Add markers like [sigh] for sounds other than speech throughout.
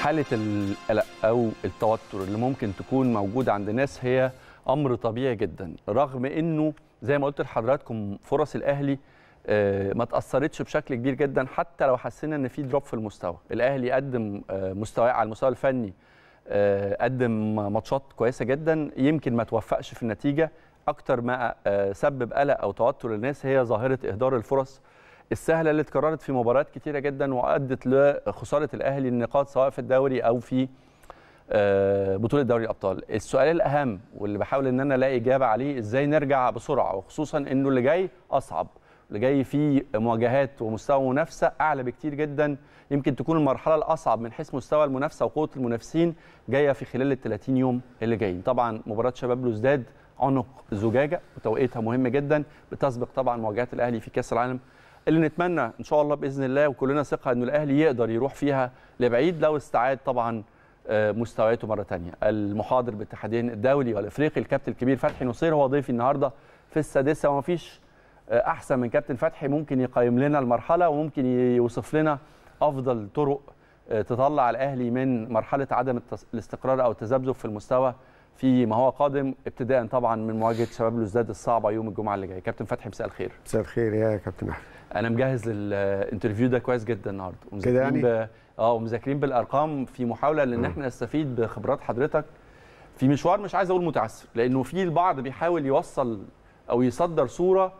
حالة القلق أو التوتر اللي ممكن تكون موجودة عند ناس هي أمر طبيعي جدا رغم أنه زي ما قلت لحضراتكم فرص الأهلي آه، ما تأثرتش بشكل كبير جدا حتى لو حسينا أن في دروب في المستوى الأهلي قدم آه، مستواه على المستوى الفني آه، قدم ماتشات كويسة جدا يمكن ما توفقش في النتيجة أكتر ما سبب قلق أو توتر للناس هي ظاهرة إهدار الفرص السهله اللي اتكررت في مباريات كتيره جدا وادت لخساره الاهلي النقاط سواء في الدوري او في آه، بطوله دوري الابطال السؤال الاهم واللي بحاول ان انا الاقي اجابه عليه ازاي نرجع بسرعه وخصوصا انه اللي جاي اصعب اللي جاي فيه مواجهات ومستوى منافسه اعلى بكتير جدا يمكن تكون المرحله الاصعب من حيث مستوى المنافسه وقوه المنافسين جايه في خلال ال 30 يوم اللي جايين طبعا مباراه شباب لوزداد عنق زجاجه وتوقيتها مهم جدا بتسبق طبعا مواجهات الاهلي في كاس العالم اللي نتمنى ان شاء الله باذن الله وكلنا ثقه انه الاهلي يقدر يروح فيها لبعيد لو استعاد طبعا آه، مستوياته مره ثانيه المحاضر بالاتحادين الدولي والافريقي الكابتن الكبير فتحي نصير هو ضيفي النهارده في السادسه وما فيش آه، احسن من كابتن فتحي ممكن يقيم لنا المرحله وممكن يوصف لنا افضل طرق آه، تطلع الاهلي من مرحله عدم الاستقرار او التذبذب في المستوى في ما هو قادم ابتداء طبعا من مواجهه شباب لوزداد الصعبه يوم الجمعه اللي جاي كابتن فتحي مساء الخير مساء الخير يا كابتن احمد انا مجهز للانترفيو ده كويس جدا النهارده كده يعني ب... اه ومذاكرين بالارقام في محاوله لان احنا نستفيد بخبرات حضرتك في مشوار مش عايز اقول متعسر لانه في البعض بيحاول يوصل او يصدر صوره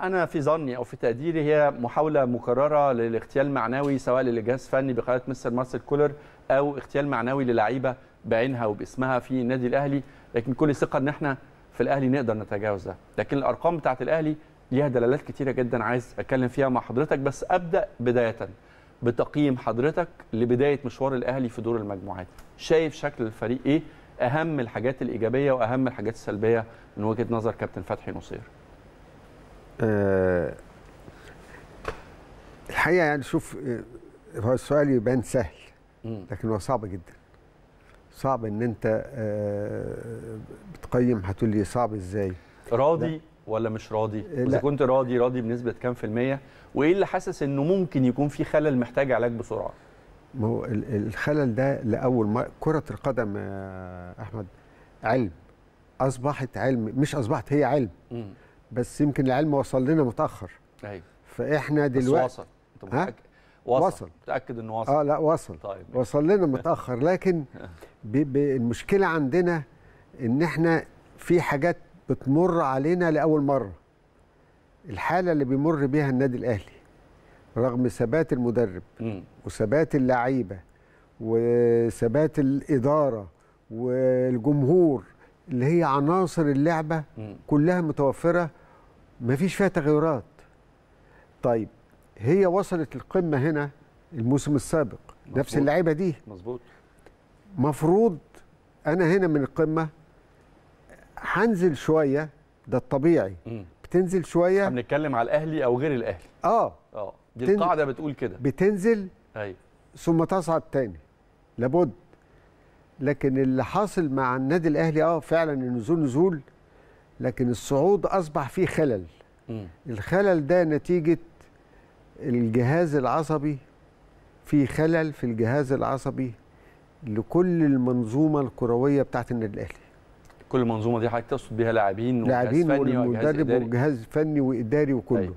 انا في ظني او في تقديري هي محاوله مكرره للاغتيال معنوي سواء للجهاز الفني بقياده مستر مارسيل كولر او اغتيال معنوي للعيبه بعينها وباسمها في النادي الاهلي لكن كل ثقه ان احنا في الاهلي نقدر نتجاوز ده لكن الارقام بتاعه الاهلي ليها دلالات كتيرة جدا عايز أتكلم فيها مع حضرتك بس أبدأ بداية بتقييم حضرتك لبداية مشوار الأهلي في دور المجموعات شايف شكل الفريق إيه أهم الحاجات الإيجابية وأهم الحاجات السلبية من وجهة نظر كابتن فتحي نصير أه الحقيقة يعني شوف آه، هو السؤال يبان سهل لكن هو صعب جدا صعب ان انت آه، بتقيم هتقول لي صعب ازاي راضي ولا مش راضي؟ إذا كنت راضي راضي بنسبة كام في المية؟ وإيه اللي حاسس إنه ممكن يكون في خلل محتاج علاج بسرعة؟ ما هو الخلل ده لأول ما كرة القدم يا أحمد علم أصبحت علم مش أصبحت هي علم م. بس يمكن العلم وصل لنا متأخر أيوه فإحنا دلوقتي بس وصل أنت متأكد؟ وصل. وصل متأكد إنه وصل أه لا وصل طيب وصل لنا متأخر لكن بي [laughs] بي المشكلة عندنا إن إحنا في حاجات بتمر علينا لاول مره الحاله اللي بيمر بيها النادي الاهلي رغم ثبات المدرب وثبات اللعيبه وثبات الاداره والجمهور اللي هي عناصر اللعبه كلها متوفره مفيش فيها تغيرات طيب هي وصلت القمه هنا الموسم السابق مزبوط. نفس اللعيبه دي مظبوط مفروض انا هنا من القمه هنزل شويه ده الطبيعي مم. بتنزل شويه بنتكلم على الاهلي او غير الاهلي اه اه دي بتن... القاعده بتقول كده بتنزل ايوه ثم تصعد تاني لابد لكن اللي حاصل مع النادي الاهلي اه فعلا النزول نزول لكن الصعود اصبح فيه خلل م. الخلل ده نتيجه الجهاز العصبي في خلل في الجهاز العصبي لكل المنظومه الكرويه بتاعت النادي الاهلي كل المنظومه دي حضرتك تقصد بيها لاعبين لاعبين ومدرب وجهاز فني واداري وكله أي. أيوة.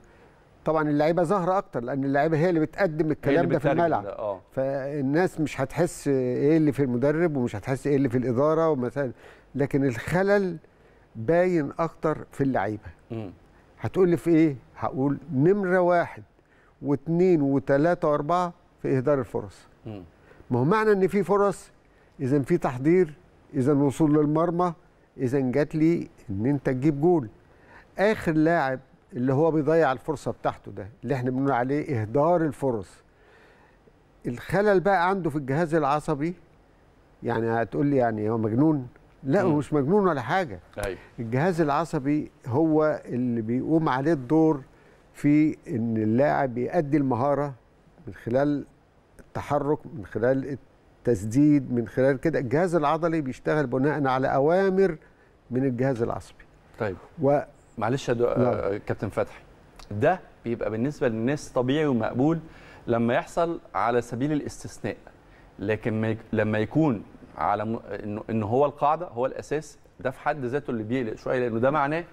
طبعا اللعيبه ظاهره اكتر لان اللعيبه هي اللي بتقدم الكلام ده في الملعب آه. فالناس مش هتحس ايه اللي في المدرب ومش هتحس ايه اللي في الاداره ومثلا لكن الخلل باين اكتر في اللعيبه هتقول لي في ايه هقول نمره واحد واثنين وثلاثه واربعه في اهدار الفرص ما هو معنى ان في فرص اذا في تحضير اذا وصول للمرمى اذا جات لي ان انت تجيب جول اخر لاعب اللي هو بيضيع الفرصه بتاعته ده اللي احنا بنقول عليه اهدار الفرص الخلل بقى عنده في الجهاز العصبي يعني هتقول لي يعني هو مجنون لا هو مش مجنون ولا حاجه أيوه. الجهاز العصبي هو اللي بيقوم عليه الدور في ان اللاعب يؤدي المهاره من خلال التحرك من خلال تسديد من خلال كده الجهاز العضلي بيشتغل بناء على اوامر من الجهاز العصبي طيب و... معلش يا دو... نعم. آه، كابتن فتحي ده بيبقى بالنسبه للناس طبيعي ومقبول لما يحصل على سبيل الاستثناء لكن لما يكون على ان هو القاعده هو الاساس ده في حد ذاته اللي بيقلق شويه لانه ده معناه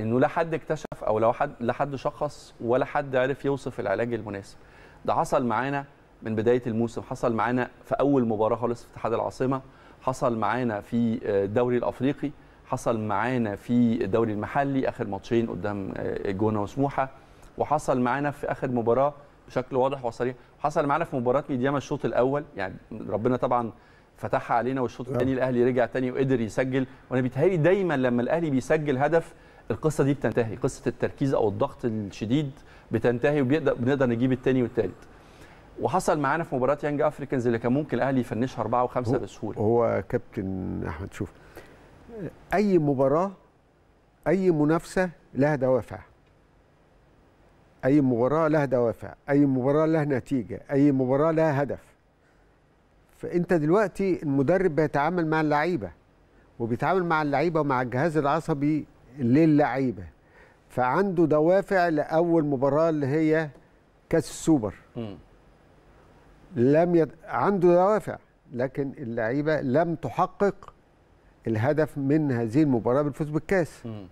انه لا حد اكتشف او لو حد لا حد شخص ولا حد عرف يوصف العلاج المناسب ده حصل معانا من بدايه الموسم حصل معانا في اول مباراه خالص في اتحاد العاصمه حصل معانا في آه، الدوري الافريقي حصل معانا في الدوري المحلي اخر ماتشين قدام آه، الجونه وسموحه وحصل معانا في اخر مباراه بشكل واضح وصريح حصل معانا في مباراه ميدياما الشوط الاول يعني ربنا طبعا فتحها علينا والشوط نعم. الثاني الاهلي رجع تاني وقدر يسجل وانا بيتهيألي دايما لما الاهلي بيسجل هدف القصه دي بتنتهي قصه التركيز او الضغط الشديد بتنتهي وبنقدر نجيب الثاني والثالث وحصل معانا في مباراه يانج افريكانز اللي كان ممكن الاهلي يفنشها اربعه وخمسه بسهوله هو كابتن احمد شوف اي مباراه اي منافسه لها دوافع اي مباراه لها دوافع اي مباراه لها نتيجه اي مباراه لها هدف فانت دلوقتي المدرب بيتعامل مع اللعيبه وبيتعامل مع اللعيبه ومع الجهاز العصبي للعيبه فعنده دوافع لاول مباراه اللي هي كاس السوبر م. لم يد... عنده دوافع لكن اللعيبه لم تحقق الهدف من هذه المباراه بالفوز بالكاس م.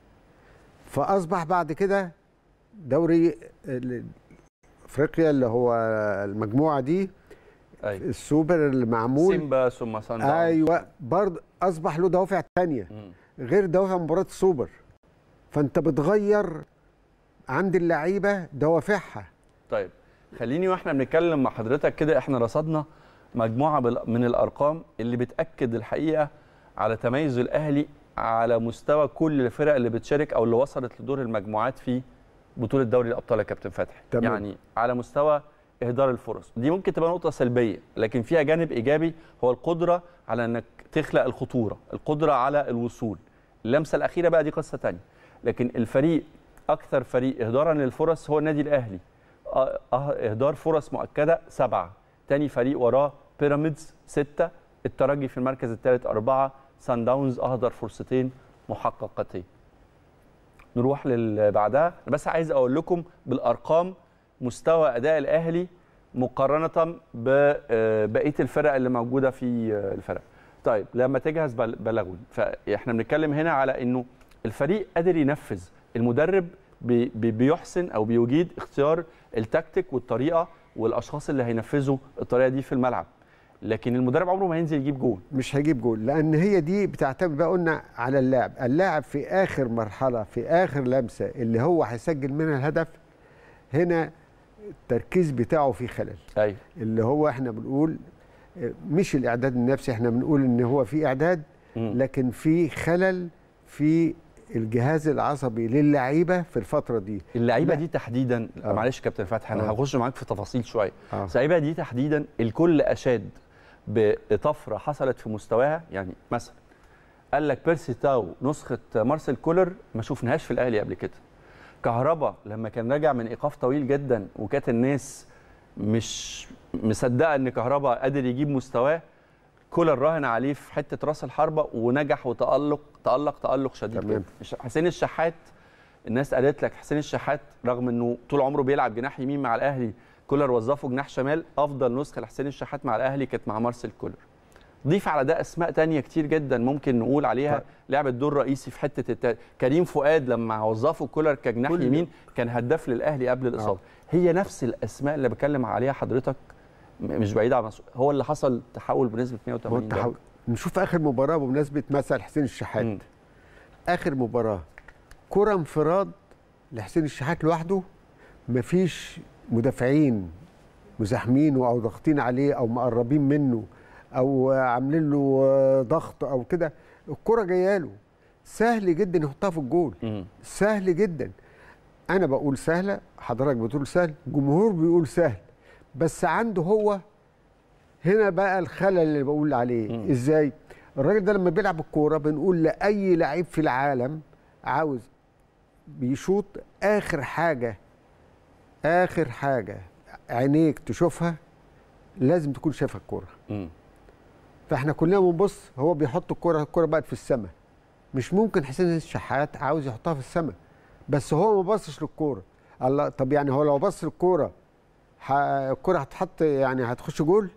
فاصبح بعد كده دوري افريقيا اللي هو المجموعه دي أيوة. السوبر اللي معمول سيمبا ثم سان ايوه برضه اصبح له دوافع ثانيه غير دوافع مباراه السوبر فانت بتغير عند اللعيبه دوافعها طيب خليني واحنا بنتكلم مع حضرتك كده احنا رصدنا مجموعه من الارقام اللي بتاكد الحقيقه على تميز الاهلي على مستوى كل الفرق اللي بتشارك او اللي وصلت لدور المجموعات في بطوله دوري الابطال يا كابتن فتحي يعني على مستوى اهدار الفرص دي ممكن تبقى نقطه سلبيه لكن فيها جانب ايجابي هو القدره على انك تخلق الخطوره القدره على الوصول اللمسه الاخيره بقى دي قصه ثانيه لكن الفريق اكثر فريق اهدارا للفرص هو النادي الاهلي اهدار فرص مؤكده سبعه تاني فريق وراه بيراميدز سته الترجي في المركز الثالث اربعه سان داونز اهدر فرصتين محققتين نروح بعدها انا بس عايز اقول لكم بالارقام مستوى اداء الاهلي مقارنه ببقيه آه، الفرق اللي موجوده في الفرق طيب لما تجهز بلغون فاحنا بنتكلم هنا على انه الفريق قادر ينفذ المدرب بيحسن او بيجيد اختيار التكتيك والطريقه والاشخاص اللي هينفذوا الطريقه دي في الملعب لكن المدرب عمره ما هينزل يجيب جول مش هيجيب جول لان هي دي بتعتمد بقى قلنا على اللاعب اللاعب في اخر مرحله في اخر لمسه اللي هو هيسجل منها الهدف هنا التركيز بتاعه في خلل أيوة. اللي هو احنا بنقول مش الاعداد النفسي احنا بنقول ان هو في اعداد لكن في خلل في الجهاز العصبي للعيبه في الفتره دي اللعيبه دي تحديدا أوه. معلش كابتن فتحي انا آه. هخش معاك في تفاصيل شويه آه. اللعيبه دي تحديدا الكل اشاد بطفره حصلت في مستواها يعني مثلا قال لك بيرسي تاو نسخه مارسيل كولر ما شفناهاش في الاهلي قبل كده كهربا لما كان راجع من ايقاف طويل جدا وكانت الناس مش مصدقه ان كهربا قادر يجيب مستواه كولر راهن عليه في حته راس الحربه ونجح وتالق تالق تالق شديد تمام حسين الشحات الناس قالت لك حسين الشحات رغم انه طول عمره بيلعب جناح يمين مع الاهلي كولر وظفه جناح شمال افضل نسخه لحسين الشحات مع الاهلي كانت مع مارسيل كولر ضيف على ده اسماء تانية كتير جدا ممكن نقول عليها طيب. لعبت دور رئيسي في حته الت... كريم فؤاد لما وظفه كولر كجناح يمين كان هداف للاهلي قبل الاصابه آه. هي نفس الاسماء اللي بكلم عليها حضرتك مش بعيد عن هو اللي حصل تحول بنسبه 180 درجه نشوف اخر مباراه بمناسبه مثل حسين الشحات اخر مباراه كره انفراد لحسين الشحات لوحده مفيش مدافعين مزاحمين او ضاغطين عليه او مقربين منه او عاملين له ضغط او كده الكره جايه له سهل جدا يحطها في الجول سهل جدا انا بقول سهله حضرتك بتقول سهل الجمهور بيقول سهل بس عنده هو هنا بقى الخلل اللي بقول عليه م. ازاي الراجل ده لما بيلعب الكوره بنقول لاي لعيب في العالم عاوز بيشوط اخر حاجه اخر حاجه عينيك تشوفها لازم تكون شايفها الكوره فاحنا كلنا بنبص هو بيحط الكوره الكوره بقت في السماء مش ممكن حسين الشحات عاوز يحطها في السماء بس هو ما بصش للكوره الله طب يعني هو لو بص للكوره الكوره هتحط يعني هتخش جول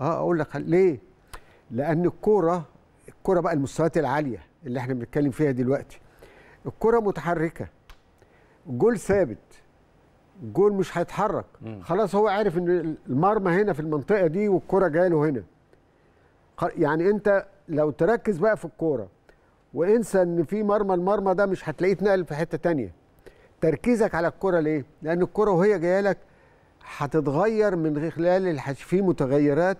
اه اقول لك ليه لان الكوره الكوره بقى المستويات العاليه اللي احنا بنتكلم فيها دلوقتي الكوره متحركه جول ثابت جول مش هيتحرك خلاص هو عارف ان المرمى هنا في المنطقه دي والكره جايه له هنا يعني انت لو تركز بقى في الكوره وانسى ان في مرمى المرمى ده مش هتلاقيه اتنقل في حته تانية تركيزك على الكوره ليه لان الكوره وهي جايه لك هتتغير من خلال الحش في متغيرات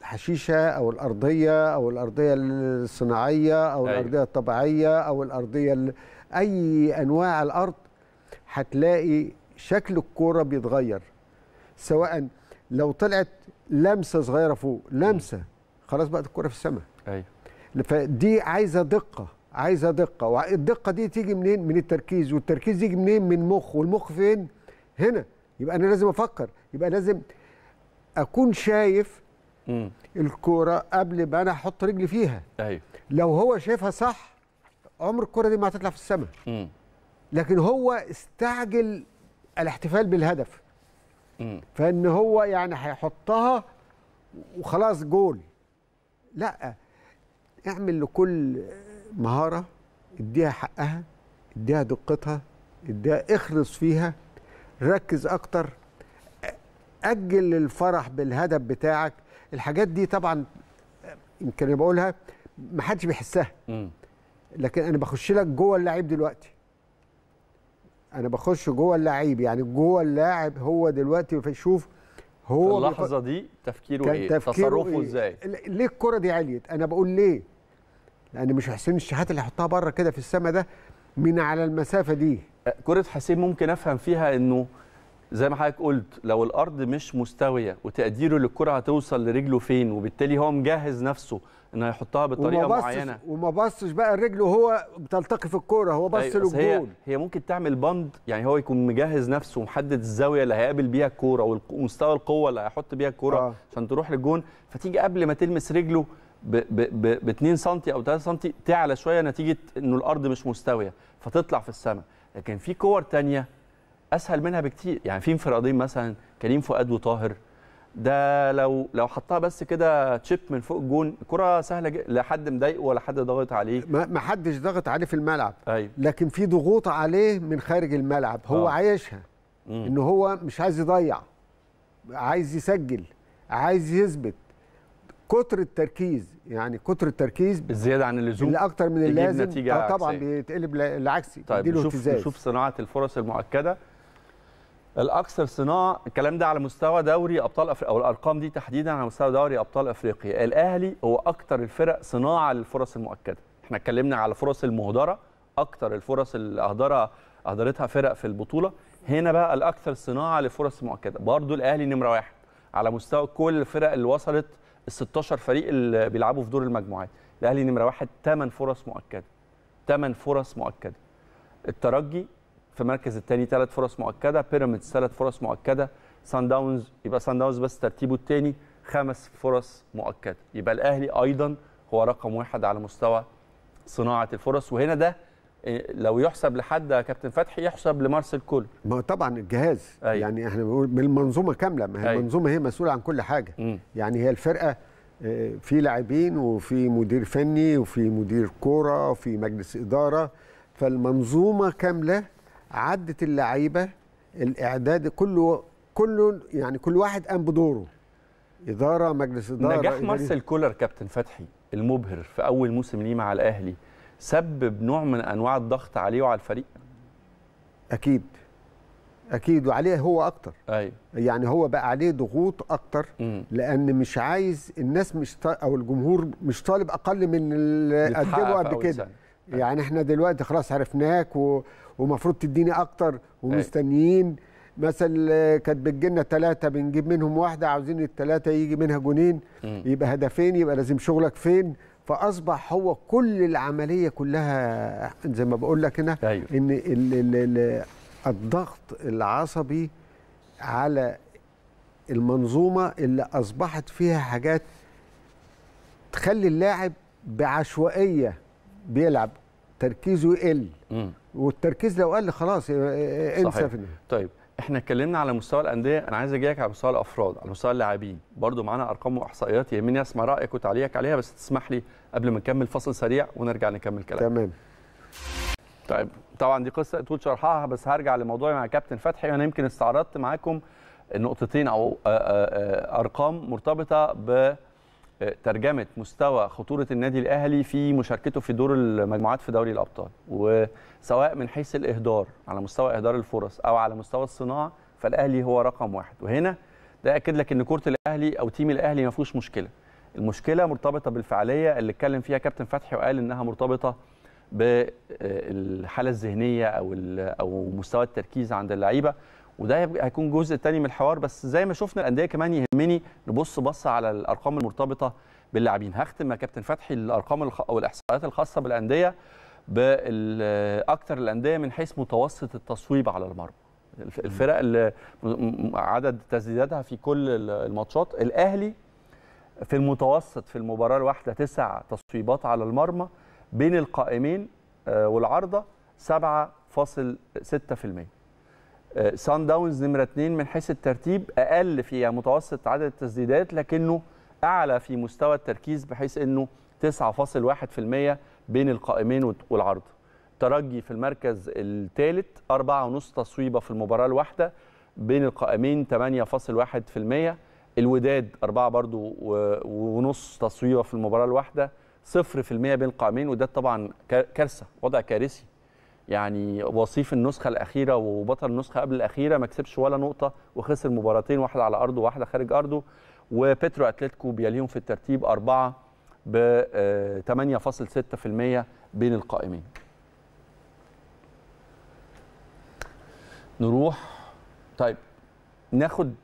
الحشيشه او الارضيه او الارضيه الصناعيه او أيوة. الارضيه الطبيعيه او الارضيه ال... اي انواع الارض هتلاقي شكل الكوره بيتغير سواء لو طلعت لمسه صغيره فوق لمسه خلاص بقت الكوره في السماء ايوه فدي عايزه دقه عايزه دقه والدقه دي تيجي منين من التركيز والتركيز يجي منين من مخ والمخ فين هنا يبقى انا لازم افكر يبقى لازم اكون شايف الكوره قبل ما انا احط رجلي فيها ايوه لو هو شايفها صح عمر الكوره دي ما هتطلع في السماء لكن هو استعجل الاحتفال بالهدف مم. فان هو يعني هيحطها وخلاص جول لا اعمل لكل مهاره اديها حقها اديها دقتها اديها اخلص فيها ركز اكتر اجل الفرح بالهدف بتاعك الحاجات دي طبعا يمكن انا بقولها ما حدش بيحسها لكن انا بخش لك جوه اللعيب دلوقتي انا بخش جوه اللعيب يعني جوه اللاعب هو دلوقتي بيشوف هو اللحظه دي تفكيره ايه تفكيره تصرفه إيه؟ ازاي ليه الكره دي عليت انا بقول ليه لان مش حسين الشحات اللي هيحطها بره كده في السما ده من على المسافه دي كره حسين ممكن افهم فيها انه زي ما حضرتك قلت لو الارض مش مستويه وتقديره للكره هتوصل لرجله فين وبالتالي هو مجهز نفسه انه هيحطها بطريقه وما معينه وما بصش بقى رجله هو بتلتقي في الكوره هو بص أيوة للجول هي, هي ممكن تعمل بند يعني هو يكون مجهز نفسه ومحدد الزاويه اللي هيقابل بيها الكوره ومستوى القوه اللي هيحط بيها الكوره آه. عشان تروح للجون فتيجي قبل ما تلمس رجله ب 2 سم او 3 سم تعلى شويه نتيجه انه الارض مش مستويه فتطلع في السماء لكن في كور تانية اسهل منها بكتير يعني في انفرادين مثلا كريم فؤاد وطاهر ده لو لو حطها بس كده تشيب من فوق الجون كره سهله جدا لا حد مضايقه ولا حد ضاغط عليه ما حدش ضاغط عليه في الملعب أيوة. لكن في ضغوط عليه من خارج الملعب هو آه. عايشها ان هو مش عايز يضيع عايز يسجل عايز يثبت كتر التركيز يعني كتر التركيز الزياده عن اللزوم اللي اكتر من اللازم نتيجة آه طبعا بيتقلب العكسي طيب نشوف نشوف صناعه الفرص المؤكده الاكثر صناعه الكلام ده على مستوى دوري ابطال افريقيا او الارقام دي تحديدا على مستوى دوري ابطال افريقيا الاهلي هو اكثر الفرق صناعه للفرص المؤكده احنا اتكلمنا على الفرص المهدره اكثر الفرص اللي اهدرها اهدرتها فرق في البطوله هنا بقى الاكثر صناعه لفرص مؤكده برضو الاهلي نمره واحد على مستوى كل الفرق اللي وصلت ال 16 فريق اللي بيلعبوا في دور المجموعات الاهلي نمره واحد 8 فرص مؤكده 8 فرص مؤكده الترجي في المركز الثاني ثلاث فرص مؤكده بيراميدز ثلاث فرص مؤكده سان داونز يبقى سان داونز بس ترتيبه الثاني خمس فرص مؤكده يبقى الاهلي ايضا هو رقم واحد على مستوى صناعه الفرص وهنا ده إيه، لو يحسب لحد كابتن فتحي يحسب لمارسيل كولر ما طبعا الجهاز أيوة. يعني احنا بنقول من المنظومه كامله ما هي أيوة. المنظومه هي مسؤوله عن كل حاجه م. يعني هي الفرقه آه، في لاعبين وفي مدير فني وفي مدير كوره وفي مجلس اداره فالمنظومه كامله عدت اللعيبه الاعداد كله كله يعني كل واحد قام بدوره اداره مجلس اداره نجاح مارسيل كولر كابتن فتحي المبهر في اول موسم ليه مع الاهلي سبب نوع من انواع الضغط عليه وعلى الفريق اكيد اكيد وعليه هو اكتر ايوه يعني هو بقى عليه ضغوط اكتر م. لان مش عايز الناس مش طا... او الجمهور مش طالب اقل من اللي قدمه قبل كده يعني احنا دلوقتي خلاص عرفناك ومفروض تديني اكتر ومستنيين مثلا كانت بتجيلنا ثلاثه بنجيب منهم واحده عاوزين الثلاثه يجي منها جونين يبقى هدفين يبقى لازم شغلك فين فاصبح هو كل العمليه كلها زي ما بقول لك هنا أيوة. ان الـ الـ الـ الضغط العصبي على المنظومه اللي اصبحت فيها حاجات تخلي اللاعب بعشوائيه بيلعب تركيزه يقل والتركيز لو قل خلاص انسى طيب احنا اتكلمنا على مستوى الانديه انا عايز اجيك على مستوى الافراد على مستوى اللاعبين برضو معانا ارقام واحصائيات يهمني اسمع رايك وتعليقك عليها بس تسمح لي قبل ما نكمل فصل سريع ونرجع نكمل كلام تمام طيب طبعا دي قصه طول شرحها بس هرجع لموضوعي مع كابتن فتحي انا يمكن استعرضت معاكم نقطتين او ارقام مرتبطه ب ترجمه مستوى خطوره النادي الاهلي في مشاركته في دور المجموعات في دوري الابطال وسواء من حيث الاهدار على مستوى اهدار الفرص او على مستوى الصناعه فالاهلي هو رقم واحد وهنا ده اكد لك ان كره الاهلي او تيم الاهلي ما فيهوش مشكله المشكله مرتبطه بالفعاليه اللي اتكلم فيها كابتن فتحي وقال انها مرتبطه بالحاله الذهنيه او او مستوى التركيز عند اللعيبه وده هيكون جزء تاني من الحوار بس زي ما شفنا الانديه كمان يهمني نبص بصه على الارقام المرتبطه باللاعبين هختم مع كابتن فتحي الارقام والاحصائيات او الاحصائيات الخاصه بالانديه باكثر الانديه من حيث متوسط التصويب على المرمى الفرق اللي عدد تسديداتها في كل الماتشات الاهلي في المتوسط في المباراه الواحده تسع تصويبات على المرمى بين القائمين آه، والعارضه 7.6% سان داونز نمره 2 من حيث الترتيب اقل في متوسط عدد التسديدات لكنه اعلى في مستوى التركيز بحيث انه 9.1% بين القائمين والعرض ترجي في المركز الثالث 4.5 تصويبه في المباراه الواحده بين القائمين 8.1% الوداد 4 برضو ونص تصويبه في المباراه الواحده 0% بين القائمين وده طبعا كارثه وضع كارثي يعني وصيف النسخه الاخيره وبطل النسخه قبل الاخيره ما كسبش ولا نقطه وخسر مباراتين واحده على ارضه وواحده خارج ارضه وبيترو اتلتيكو بيليهم في الترتيب اربعه ب 8.6% آه، بين القائمين. نروح طيب ناخد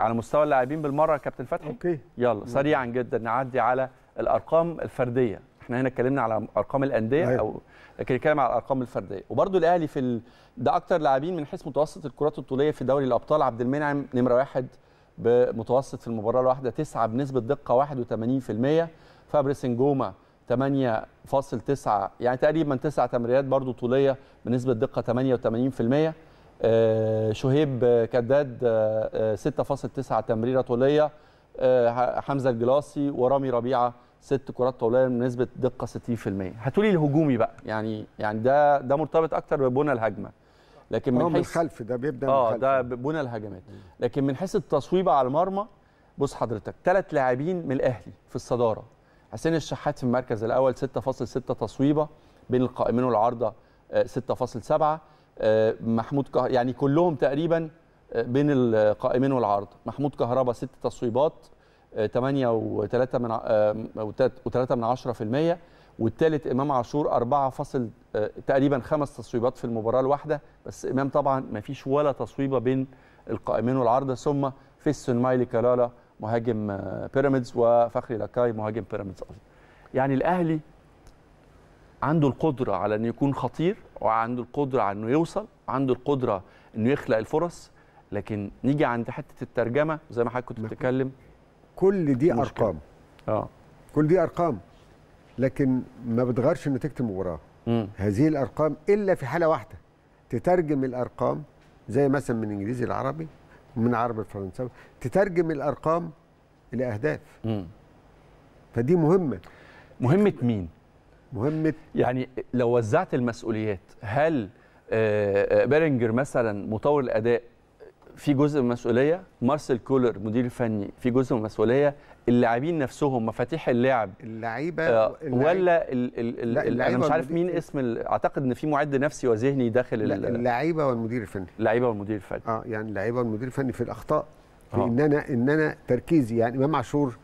على مستوى اللاعبين بالمره كابتن فتحي اوكي يلا سريعا جدا نعدي على الارقام الفرديه احنا هنا اتكلمنا على ارقام الانديه أيوه. او لكن نتكلم على الارقام الفرديه وبرده الاهلي في ال... ده اكتر لاعبين من حيث متوسط الكرات الطوليه في دوري الابطال عبد المنعم نمره واحد بمتوسط في المباراه الواحده 9 بنسبه دقه 81% فابريس انجوما 8.9 يعني تقريبا 9 تمريرات برده طوليه بنسبه دقه 88% آه شهيب كداد آه 6.9 آه، تمريره طوليه آه حمزه الجلاصي ورامي ربيعه ست كرات طوليه بنسبه دقه 60% هتقولي الهجومي بقى يعني يعني ده ده مرتبط اكتر ببنى الهجمه لكن آه، من حيث الخلف ده بيبدا من اه ده بنى الهجمات لكن من حيث التصويبه على المرمى بص حضرتك ثلاث لاعبين من الاهلي في الصداره حسين الشحات في المركز الاول 6.6 تصويبه بين القائمين والعارضه 6.7 آه، آه، محمود كه... يعني كلهم تقريبا بين القائمين والعارضه محمود كهربا ست تصويبات 8.3 آه، من آه، و والثالث امام عاشور 4 آه، تقريبا خمس تصويبات في المباراه الواحده بس امام طبعا ما فيش ولا تصويبه بين القائمين والعارضه ثم فيسون مايلي كالالا مهاجم بيراميدز وفخري لاكاي مهاجم بيراميدز ايضا يعني الاهلي عنده القدره على انه يكون خطير وعنده القدره على انه يوصل وعنده القدره انه يخلق الفرص لكن نيجي عند حته الترجمه زي ما حضرتك كنت بتتكلم كل دي مشكلة. ارقام اه كل دي ارقام لكن ما بتغيرش نتيجه المباراه هذه الارقام الا في حاله واحده تترجم الارقام زي مثلا من انجليزي العربي ومن عربي الفرنسي تترجم الارقام اهداف مم. فدي مهمه مهمه مين مهمه يعني لو وزعت المسؤوليات هل آه، آه، بيرنجر مثلا مطور الاداء في جزء من المسؤوليه مارسيل كولر مدير فني في جزء من المسؤوليه اللاعبين نفسهم مفاتيح اللعب اللعيبه آه ولا ال ال ال انا مش عارف مين اسم اعتقد ان في معد نفسي وذهني داخل اللعيبه والمدير الفني اللعيبه والمدير الفني اه يعني اللعيبه والمدير الفني في الاخطاء في آه. ان انا ان انا تركيزي يعني امام عاشور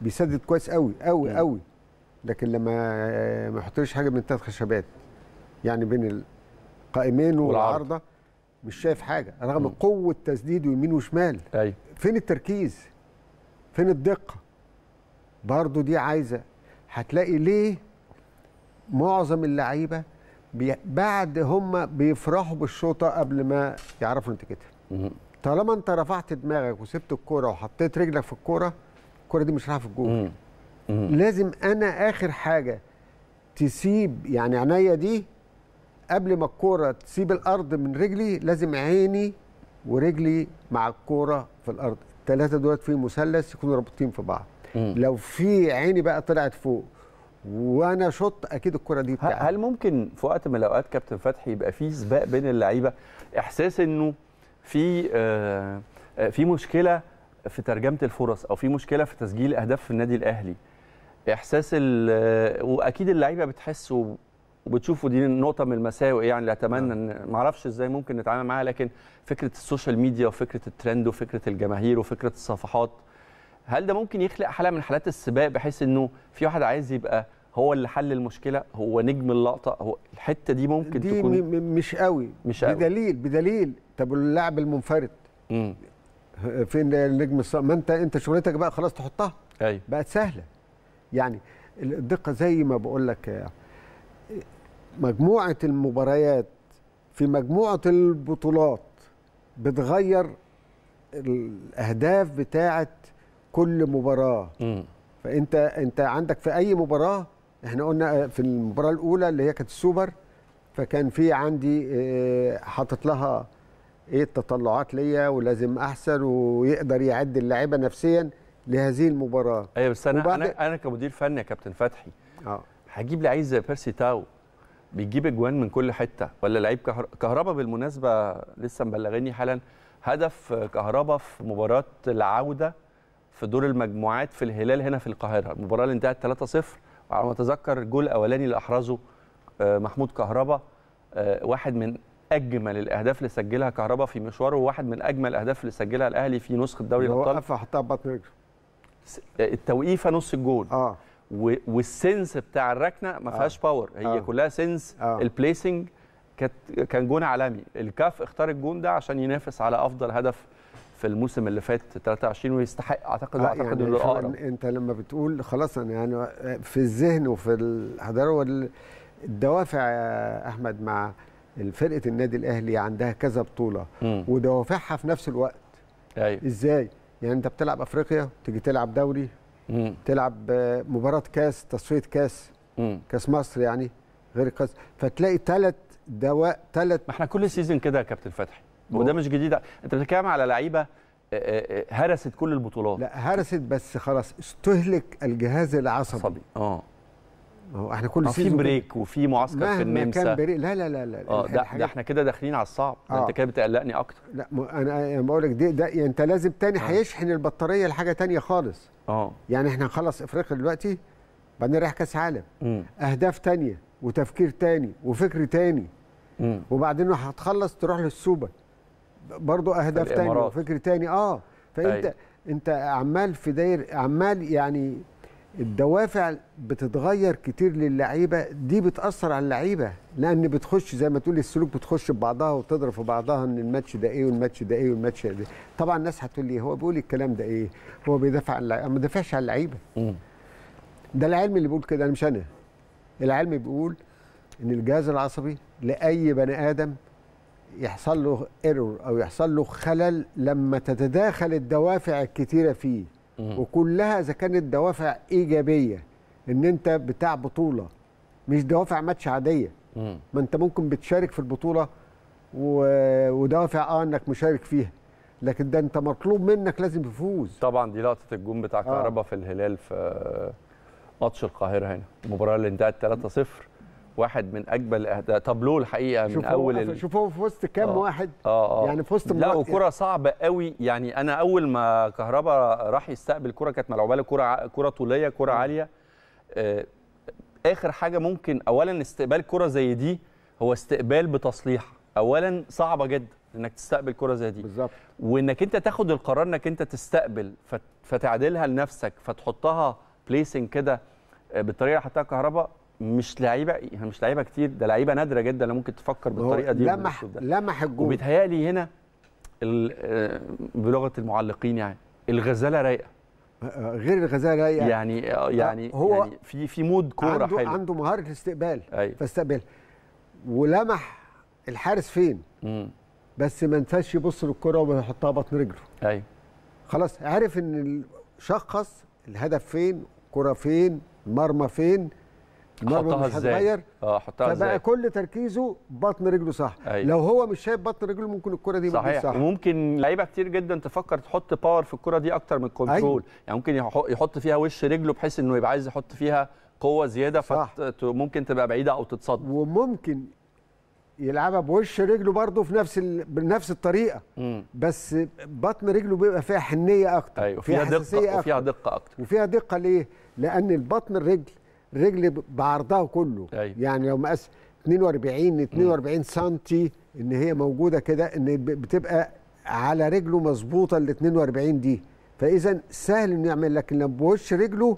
بيسدد كويس قوي قوي قوي لكن لما آه، ما يحطليش حاجه من ثلاث خشبات يعني بين القائمين والعارضه مش شايف حاجه رغم م. قوه تسديده يمين وشمال أي. أيوه. فين التركيز فين الدقه برضه دي عايزه هتلاقي ليه معظم اللعيبه بعد هم بيفرحوا بالشوطه قبل ما يعرفوا انت كده طالما انت رفعت دماغك وسبت الكوره وحطيت رجلك في الكوره الكوره دي مش رايحه في الجول لازم انا اخر حاجه تسيب يعني عينيا دي قبل ما الكوره تسيب الارض من رجلي لازم عيني ورجلي مع الكوره في الارض الثلاثه دولت في مثلث يكونوا رابطين في بعض مم. لو في عيني بقى طلعت فوق وانا شط اكيد الكره دي بتاعتي هل ممكن في وقت من الاوقات كابتن فتحي يبقى في سباق بين اللعيبه احساس انه في آه, آه، في مشكله في ترجمه الفرص او في مشكله في تسجيل اهداف في النادي الاهلي احساس آه، واكيد اللعيبه بتحس وبتشوفوا دي نقطه من المساوئ يعني اللي اتمنى نعم. ان ما اعرفش ازاي ممكن نتعامل معاها لكن فكره السوشيال ميديا وفكره الترند وفكره الجماهير وفكره الصفحات هل ده ممكن يخلق حاله من حالات السباق بحيث انه في واحد عايز يبقى هو اللي حل المشكله هو نجم اللقطه هو الحته دي ممكن دي تكون مش قوي مش قوي بدليل بدليل طب اللاعب المنفرد امم فين النجم الص... ما انت انت شغلتك بقى خلاص تحطها ايوه بقت سهله يعني الدقه زي ما بقول لك مجموعة المباريات في مجموعة البطولات بتغير الأهداف بتاعة كل مباراة م. فأنت أنت عندك في أي مباراة احنا قلنا آه، في المباراة الأولى اللي هي كانت السوبر فكان في عندي آه، حاطط لها ايه التطلعات ليا ولازم احسن ويقدر يعد اللعيبه نفسيا لهذه المباراه ايوه بس انا انا انا كمدير فني يا كابتن فتحي اه هجيب لعيب زي بيرسي تاو بيجيب اجوان من كل حته ولا لعيب كهربا بالمناسبه لسه مبلغني حالا هدف كهربا في مباراه العوده في دور المجموعات في الهلال هنا في القاهره المباراه اللي انتهت 3-0 وعلى ما اتذكر الجول الاولاني اللي احرزه آه، محمود كهربا آه، واحد من اجمل الاهداف اللي سجلها كهربا في مشواره وواحد من اجمل الاهداف اللي سجلها الاهلي في نسخه دوري الابطال وقف حطها ببطن آه، التوقيفه نص الجول اه والسنس بتاع الركنه ما فيهاش آه. باور هي آه. كلها سنس آه. البليسنج كانت كان جون عالمي الكاف اختار الجون ده عشان ينافس على افضل هدف في الموسم اللي فات 23 ويستحق اعتقد آه اعتقد يعني الاقرب انت لما بتقول خلاص انا يعني في الذهن وفي الحضاره الدوافع يا احمد مع فرقه النادي الاهلي عندها كذا بطوله ودوافعها في نفس الوقت أيوه. ازاي يعني انت بتلعب افريقيا تيجي تلعب دوري مم. تلعب آه، مباراه كاس تصفيه كاس مم. كاس مصر يعني غير كاس فتلاقي ثلاث دواء ثلاث ما احنا كل سيزون كده يا كابتن فتحي وده مش جديد انت بتتكلم على لعيبه آه، آه، هرست كل البطولات لا هرست بس خلاص استهلك الجهاز العصبي اه هو احنا كل سيزون آه، في بريك وفي معسكر في النمسا كان بريك لا لا لا لا اه ده, ده احنا كده داخلين على الصعب ده آه. انت كده بتقلقني اكتر لا انا بقول لك ده يعني انت لازم تاني آه. هيشحن البطاريه لحاجه تانية خالص اه يعني احنا هنخلص افريقيا دلوقتي بعدين رايح كاس عالم م. اهداف تانية وتفكير تاني وفكر تاني م. وبعدين هتخلص تروح للسوبر برضه اهداف تانية وفكر تاني اه فانت أي. انت عمال في داير عمال يعني الدوافع بتتغير كتير للعيبه دي بتاثر على اللعيبه لان بتخش زي ما تقول السلوك بتخش ببعضها وتضرب في بعضها ان الماتش ده ايه والماتش ده ايه والماتش ده إيه. طبعا الناس هتقول لي هو بيقول الكلام ده ايه هو بيدافع عن اللعيبه ما بيدافعش عن اللعيبه ده العلم اللي بيقول كده انا مش انا العلم بيقول ان الجهاز العصبي لاي بني ادم يحصل له ايرور او يحصل له خلل لما تتداخل الدوافع الكتيره فيه وكلها اذا كانت دوافع ايجابيه ان انت بتاع بطوله مش دوافع ماتش عاديه ما انت ممكن بتشارك في البطوله ودوافع اه انك مشارك فيها لكن ده انت مطلوب منك لازم تفوز طبعا دي لقطه الجون بتاع آه. كهربا آه. في الهلال في ماتش القاهره هنا المباراه اللي انتهت 3-0 واحد من اجمل الاهداف تابلو الحقيقه من اول ال... شوفوه في وسط كام آه واحد آه آه يعني في وسط لا وكره يعني. صعبه قوي يعني انا اول ما كهربا راح يستقبل كره كانت ملعوبه له كره كره طوليه كره آه. عاليه آه اخر حاجه ممكن اولا استقبال كره زي دي هو استقبال بتصليح اولا صعبه جدا انك تستقبل كره زي دي بالظبط وانك انت تاخد القرار انك انت تستقبل فتعدلها لنفسك فتحطها بليسنج كده آه، بالطريقه اللي حطها كهربا مش لعيبه يعني مش لعيبه كتير ده لعيبه نادره جدا اللي ممكن تفكر بالطريقه دي لمح لمح الجول وبيتهيألي هنا آه، بلغه المعلقين يعني الغزاله رايقه آه، آه، غير الغزاله رايقه يعني يعني هو يعني في في مود كوره عنده حلو عنده مهاره استقبال أي. فاستقبلها ولمح الحارس فين مم. بس ما انساش يبص للكره ويحطها بطن رجله ايوه خلاص عارف ان شخص الهدف فين الكره فين المرمى فين المرمى مش هتغير اه حطها فبقى كل تركيزه بطن رجله صح أيوة. لو هو مش شايف بطن رجله ممكن الكره دي صحيح صح وممكن لعيبه كتير جدا تفكر تحط باور في الكره دي اكتر من الكنترول أيوة. يعني ممكن يحط فيها وش رجله بحيث انه يبقى عايز يحط فيها قوه زياده فممكن تبقى بعيده او تتصد وممكن يلعبها بوش رجله برضه في نفس ال... بنفس الطريقه مم. بس بطن رجله بيبقى فيها حنيه اكتر أيوة. فيها, فيها دقه أكتر. وفيها دقه اكتر وفيها دقه ليه؟ لان البطن الرجل رجل بعرضها كله أيوة. يعني لو مقاس 42 42 سم ان هي موجوده كده ان بتبقى على رجله مظبوطه ال 42 دي فاذا سهل انه يعمل لكن لما بوش رجله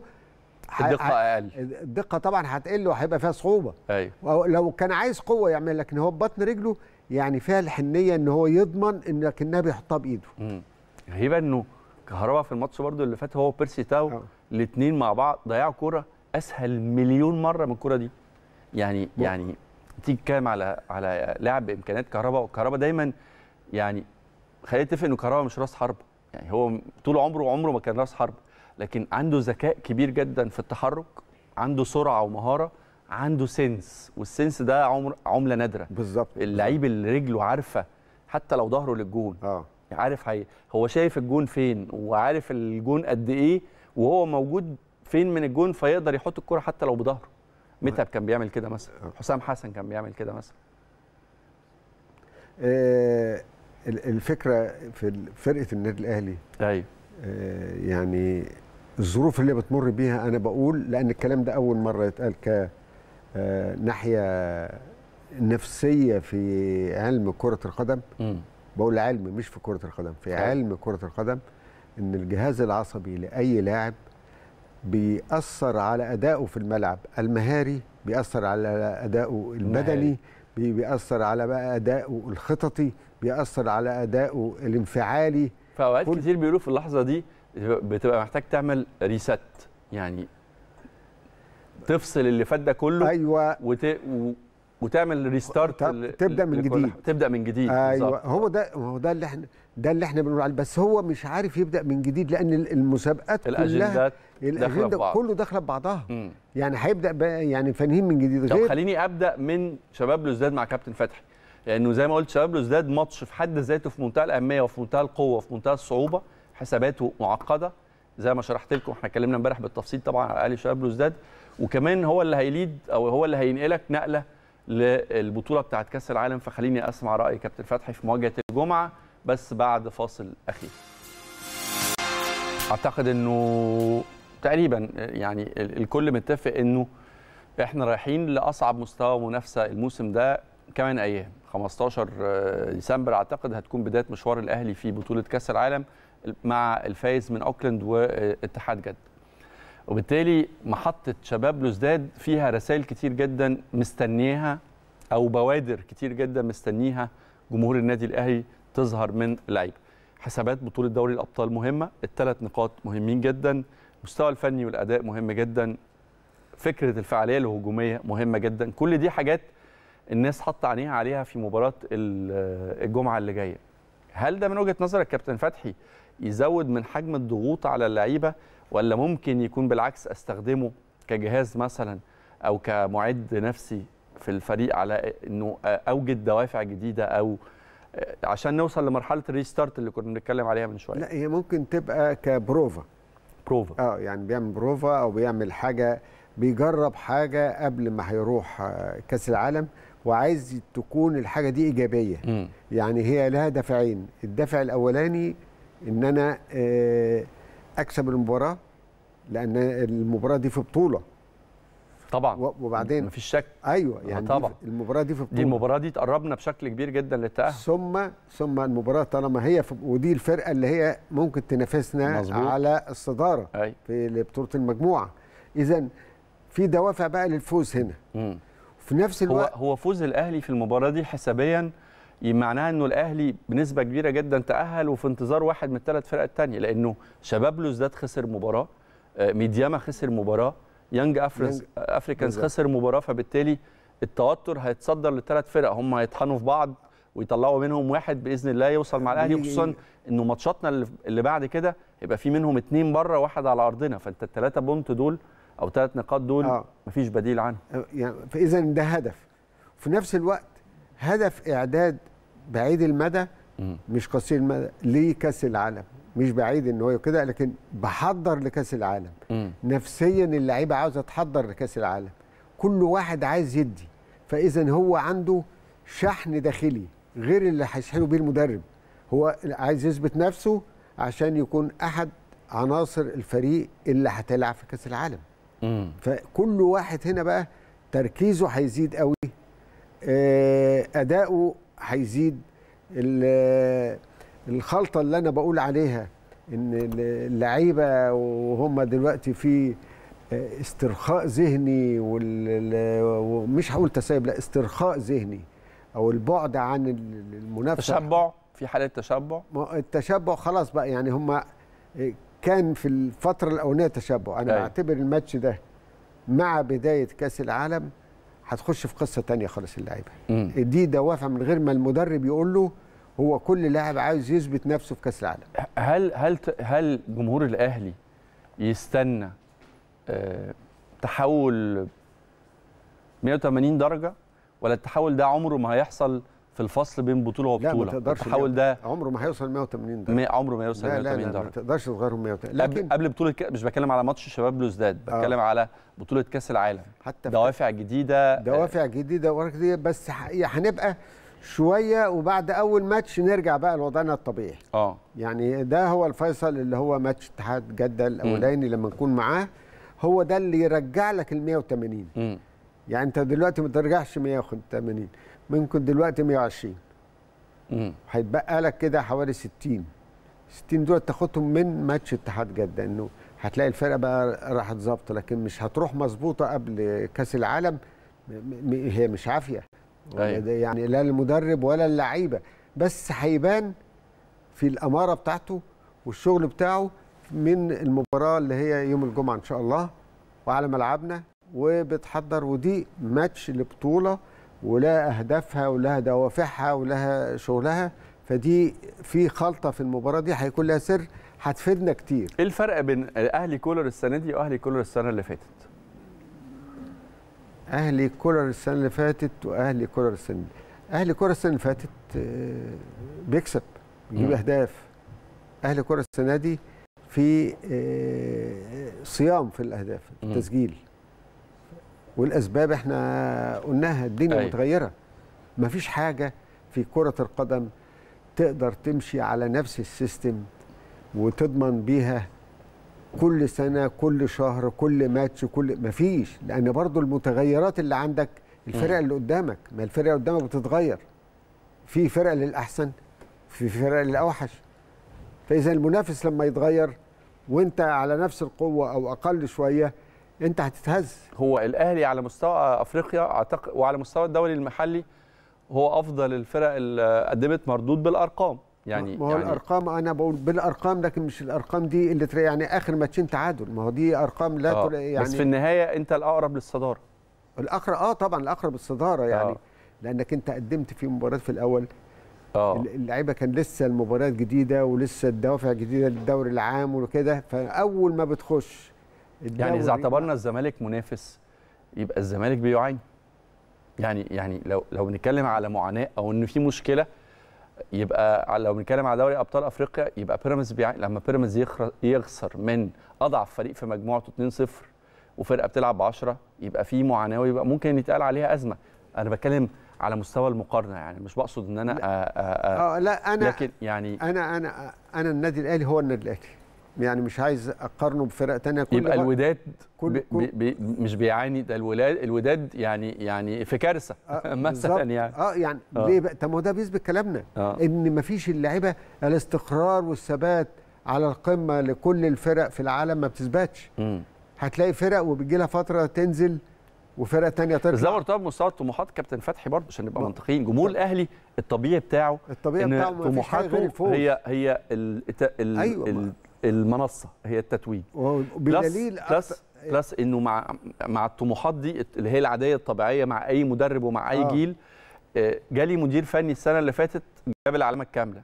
الدقه اقل الدقه طبعا هتقل وهيبقى فيها صعوبه ايوه لو كان عايز قوه يعمل لكن هو ببطن رجله يعني فيها الحنيه ان هو يضمن ان لكنها بيحطها بايده امم غريبه انه كهربا في الماتش برده اللي فات هو بيرسي تاو أه. الاثنين مع بعض ضيعوا كوره اسهل مليون مره من الكره دي يعني بو. يعني تيجي تتكلم على على لعب امكانيات كهرباء وكهرباء دايما يعني خلينا نتفق ان كهرباء مش راس حرب يعني هو طول عمره عمره ما كان راس حرب لكن عنده ذكاء كبير جدا في التحرك عنده سرعه ومهاره عنده سنس والسنس ده عمر عمله نادره بالظبط اللعيب اللي رجله عارفه حتى لو ظهره للجون اه عارف هي هو شايف الجون فين وعارف الجون قد ايه وهو موجود فين من الجون فيقدر يحط الكرة حتى لو بظهره متعب كان بيعمل كده مثلا حسام حسن كان بيعمل كده مثلا آه الفكره في فرقه النادي الاهلي ايوه آه يعني الظروف اللي بتمر بيها انا بقول لان الكلام ده اول مره يتقال ك آه، ناحيه نفسيه في علم كره القدم بقول علم مش في كره القدم في علم كره القدم ان الجهاز العصبي لاي لاعب بيأثر على أدائه في الملعب المهاري بيأثر على أدائه البدني بيأثر على بقى أدائه الخططي بيأثر على أدائه الانفعالي فأوقات كل... كتير بيقولوا في اللحظة دي بتبقى محتاج تعمل ريست يعني تفصل اللي فات ده كله أيوة وت... و... وتعمل ريستارت تبدا من جديد تبدا من جديد ايوه هو ده هو ده اللي احنا ده اللي احنا بنقول عليه بس هو مش عارف يبدا من جديد لان المسابقات كلها الاجنده كله داخله ببعضها يعني هيبدا يعني فانهين من جديد غير طب خليني ابدا من شباب لوزداد مع كابتن فتحي لانه زي ما قلت شباب لوزداد ماتش في حد ذاته في منتهى الاهميه وفي منتهى القوه وفي منتهى الصعوبه حساباته معقده زي ما شرحت لكم احنا اتكلمنا امبارح بالتفصيل طبعا على اهلي شباب لوزداد وكمان هو اللي هيليد او هو اللي هينقلك نقله للبطوله بتاعه كاس العالم فخليني اسمع راي كابتن فتحي في مواجهه الجمعه بس بعد فاصل اخير اعتقد انه تقريبا يعني الكل متفق انه احنا رايحين لاصعب مستوى منافسه الموسم ده كمان ايام 15 آه، ديسمبر اعتقد هتكون بدايه مشوار الاهلي في بطوله كاس العالم مع الفايز من اوكلاند واتحاد جده وبالتالي محطه شباب لوزداد فيها رسائل كتير جدا مستنياها او بوادر كتير جدا مستنيها جمهور النادي الاهلي تظهر من لعيبه حسابات بطوله دوري الابطال مهمه الثلاث نقاط مهمين جدا المستوى الفني والاداء مهم جدا فكره الفعاليه الهجوميه مهمه جدا كل دي حاجات الناس حط عينيها عليها في مباراه الجمعه اللي جايه هل ده من وجهه نظرك كابتن فتحي يزود من حجم الضغوط على اللعيبه ولا ممكن يكون بالعكس استخدمه كجهاز مثلا او كمعد نفسي في الفريق على انه اوجد دوافع جديده او عشان نوصل لمرحله الريستارت اللي كنا بنتكلم عليها من شويه لا هي ممكن تبقى كبروفا بروفا اه يعني بيعمل بروفا او بيعمل حاجه بيجرب حاجه قبل ما هيروح آه، كاس العالم وعايز تكون الحاجه دي ايجابيه م. يعني هي لها دافعين الدافع الاولاني ان انا آه، اكسب المباراه لان المباراه دي في بطوله طبعا وبعدين مفيش شك ايوه آه، يعني طبعا دي المباراه دي في بطولة. دي المباراه دي تقربنا بشكل كبير جدا للتاهل ثم ثم المباراه طالما هي في ودي الفرقه اللي هي ممكن تنافسنا مزبوط. على الصداره أي. في بطوله المجموعه اذا في دوافع بقى للفوز هنا م. في نفس الوقت هو, هو فوز الاهلي في المباراه دي حسابيا معناها انه الاهلي بنسبه كبيره جدا تاهل وفي انتظار واحد من الثلاث فرق الثانيه لانه شباب لوزداد خسر مباراه آه، ميدياما خسر مباراه يانج افريكانز خسر مباراه فبالتالي التوتر هيتصدر لثلاث فرق هم هيطحنوا في بعض ويطلعوا منهم واحد باذن الله يوصل مع الاهلي أيوة. خصوصا انه ماتشاتنا اللي بعد كده يبقى في منهم اثنين بره واحد على ارضنا فانت الثلاثه بونت دول او ثلاث نقاط دول آه. مفيش بديل عنهم أه، يعني فاذا ده هدف في نفس الوقت هدف اعداد بعيد المدى مش قصير المدى لكاس العالم مش بعيد ان هو كده لكن بحضر لكاس العالم م. نفسيا اللعيبه عاوزه تحضر لكاس العالم كل واحد عايز يدي فاذا هو عنده شحن داخلي غير اللي هيشحنه بيه المدرب هو عايز يثبت نفسه عشان يكون احد عناصر الفريق اللي هتلعب في كاس العالم م. فكل واحد هنا بقى تركيزه هيزيد قوي آه، اداؤه هيزيد الخلطه اللي انا بقول عليها ان اللعيبه وهم دلوقتي في آه، استرخاء ذهني ومش هقول تسايب لا استرخاء ذهني او البعد عن المنافسه تشبع في حاله تشبع التشبع خلاص بقى يعني هم آه، كان في الفتره الاولانيه تشبع انا أي. أيوه. بعتبر الماتش ده مع بدايه كاس العالم هتخش في قصه تانية خالص اللعيبه دي دوافع من غير ما المدرب يقول له هو كل لاعب عايز يثبت نفسه في كاس العالم هل هل هل جمهور الاهلي يستنى آه، تحول 180 درجه ولا التحول ده عمره ما هيحصل في الفصل بين بطوله وبطوله لا ما تقدرش التحول ده عمره ما هيوصل 180 درجه عمره ما هيوصل 180 درجه لا لا ما تقدرش تغيرهم 180 لكن قبل بطوله مش بتكلم على ماتش شباب لوزداد آه. بتكلم آه. على بطوله كاس العالم حتى دوافع جديده دوافع جديده ورق دي بس يعني هنبقى شويه وبعد اول ماتش نرجع بقى لوضعنا الطبيعي اه يعني ده هو الفيصل اللي هو ماتش اتحاد جده الاولاني لما نكون معاه هو ده اللي يرجع لك ال 180 م. يعني انت دلوقتي ما ترجعش 180 ممكن دلوقتي 120 امم هيتبقى لك كده حوالي 60 60 دول تاخدهم من ماتش اتحاد جده انه هتلاقي الفرقه بقى راحت ظابطه لكن مش هتروح مظبوطه قبل كاس العالم هي مش عافيه أيوة. يعني, يعني لا المدرب ولا اللعيبه بس هيبان في الاماره بتاعته والشغل بتاعه من المباراه اللي هي يوم الجمعه ان شاء الله وعلى ملعبنا وبتحضر ودي ماتش لبطوله ولها اهدافها ولها دوافعها ولها شغلها فدي في خلطه في المباراه دي هيكون لها سر هتفيدنا كتير ايه الفرق بين اهلي كولر السنه دي واهلي كولر السنه اللي فاتت اهلي كولر السنه اللي فاتت واهلي كولر السنه اهلي كولر السنه اللي فاتت آه، بيكسب بيجيب اهداف اهلي كولر السنه دي في آه، صيام في الاهداف في التسجيل والاسباب احنا قلناها الدنيا أي. أيوة. متغيره مفيش حاجه في كره القدم تقدر تمشي على نفس السيستم وتضمن بيها كل سنه كل شهر كل ماتش كل مفيش لان برضو المتغيرات اللي عندك الفرق اللي قدامك ما الفرق اللي قدامك بتتغير في فرق للاحسن في فرق للاوحش فاذا المنافس لما يتغير وانت على نفس القوه او اقل شويه انت هتتهز هو الاهلي على مستوى افريقيا اعتقد وعلى مستوى الدوري المحلي هو افضل الفرق اللي قدمت مردود بالارقام يعني ما هو يعني الارقام انا بقول بالارقام لكن مش الارقام دي اللي تري يعني اخر ماتشين تعادل ما هو دي ارقام لا آه يعني بس في النهايه انت الاقرب للصداره الاقرب اه طبعا الاقرب للصداره يعني آه لانك انت قدمت في مباراه في الاول اه اللعيبه كان لسه المباريات جديده ولسه الدوافع جديده للدوري العام وكده فاول ما بتخش يعني اذا اعتبرنا الزمالك منافس يبقى الزمالك بيعاني يعني يعني لو لو بنتكلم على معاناه او ان في مشكله يبقى لو بنتكلم على دوري ابطال افريقيا يبقى بيراميدز بيع... لما بيراميدز يخسر من اضعف فريق في مجموعته 2-0 وفرقه بتلعب ب 10 يبقى في معاناه ويبقى ممكن يتقال عليها ازمه انا بتكلم على مستوى المقارنه يعني مش بقصد ان انا اه آآ آآ لا انا لكن يعني انا انا انا النادي الاهلي هو النادي الاهلي يعني مش عايز اقارنه بفرق ثانيه كل يبقى الوداد كل بي بي مش بيعاني ده الولاد الوداد يعني يعني في كارثه آه، [laughs] مثلا يعني اه يعني آه ليه بقى طب ما ده بيثبت كلامنا آه ان فيش اللعيبه الاستقرار والثبات على القمه لكل الفرق في العالم ما بتثبتش هتلاقي فرق وبتجي لها فتره تنزل وفرقه تانية ترجع بس ده مرتبط بمستوى طموحات كابتن فتحي برضه عشان نبقى منطقيين جمهور الاهلي الطبيعي بتاعه الطبيعي بتاعه طموحاته هي هي ال أيوة المنصه هي التتويج بالدليل بلس بلس انه مع مع الطموحات دي اللي هي العاديه الطبيعيه مع اي مدرب ومع اي آه. جيل آه، جالي مدير فني السنه اللي فاتت جاب العلامه الكامله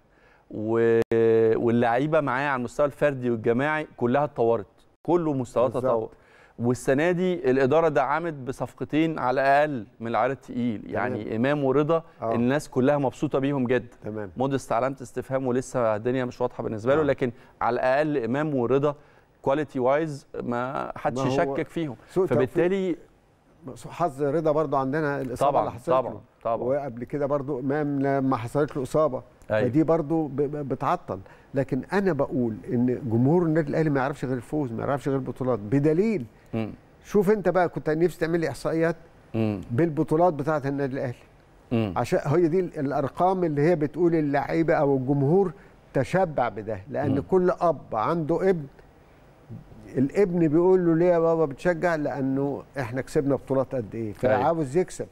واللعيبه معايا على المستوى الفردي والجماعي كلها اتطورت كله مستواه تطور والسنه دي الاداره دعمت بصفقتين على الاقل من العيار التقيل يعني تمام. امام ورضا أوه. الناس كلها مبسوطه بيهم جدا تمام مودست علامه استفهام ولسه الدنيا مش واضحه بالنسبه له آه. لكن على الاقل امام ورضا كواليتي وايز ما حدش يشكك فيهم فبالتالي حظ رضا برضو عندنا الاصابه طبعًا اللي حصلت طبعا له. طبعا وقبل كده برضو امام لما حصلت له اصابه أيوة. فدي برضو بتعطل لكن انا بقول ان جمهور النادي الاهلي ما يعرفش غير الفوز ما يعرفش غير البطولات بدليل مم. شوف انت بقى كنت نفسي تعمل لي احصائيات مم. بالبطولات بتاعه النادي الاهلي عشان هي دي الارقام اللي هي بتقول اللعيبه او الجمهور تشبع بده لان مم. كل اب عنده ابن الابن بيقول له ليه يا بابا بتشجع لانه احنا كسبنا بطولات قد ايه طيب. فعاوز يكسب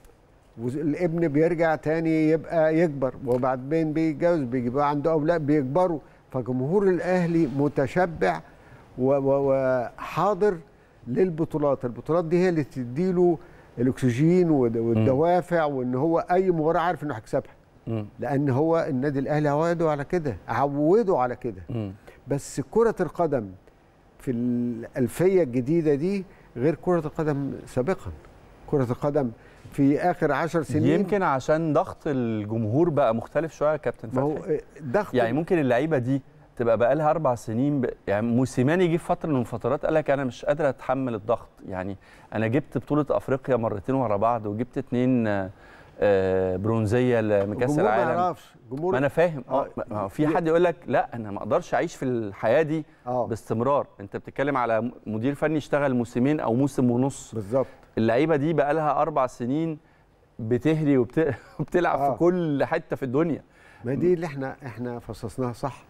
والابن بيرجع تاني يبقى يكبر وبعدين بيتجوز بيجيب عنده اولاد بيكبروا فجمهور الاهلي متشبع وحاضر للبطولات البطولات دي هي اللي تديله الاكسجين والدوافع وان هو اي مباراه عارف انه هيكسبها لان هو النادي الاهلي عوده على كده عوده على كده بس كره القدم في الالفيه الجديده دي غير كره القدم سابقا كره القدم في اخر 10 سنين يمكن عشان ضغط الجمهور بقى مختلف شويه يا كابتن فتحي ضغط يعني ممكن اللعيبه دي تبقى بقى لها اربع سنين ب... يعني موسيماني جه في فتره من الفترات قال لك انا مش قادر اتحمل الضغط يعني انا جبت بطوله افريقيا مرتين ورا بعض وجبت اتنين آه، آه، برونزيه لكاس العالم ما يعرفش جمهور ما انا فاهم اه في حد يقول لك لا انا ما اقدرش اعيش في الحياه دي أوه. باستمرار انت بتتكلم على مدير فني اشتغل موسمين او موسم ونص بالظبط اللعيبه دي بقى لها اربع سنين بتهري وبت... [laughs] وبتلعب أوه. في آه. كل حته في الدنيا ما دي اللي احنا احنا فصصناها صح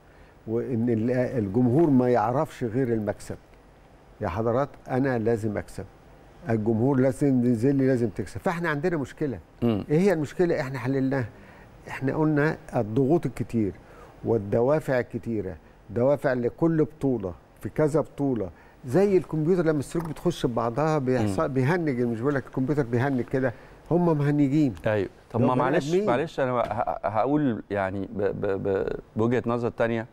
وان الجمهور ما يعرفش غير المكسب يا حضرات انا لازم اكسب الجمهور لازم ينزل لي لازم تكسب فاحنا عندنا مشكله ايه هي المشكله احنا حللناها احنا قلنا الضغوط الكتير والدوافع الكتيره دوافع لكل بطوله في كذا بطوله زي الكمبيوتر لما السلوك بتخش ببعضها بيحصل بيهنج مش بقول لك الكمبيوتر بيهنج كده هم مهنجين ايوه طب ما معلش معلش انا هقول يعني بوجهه نظر ثانيه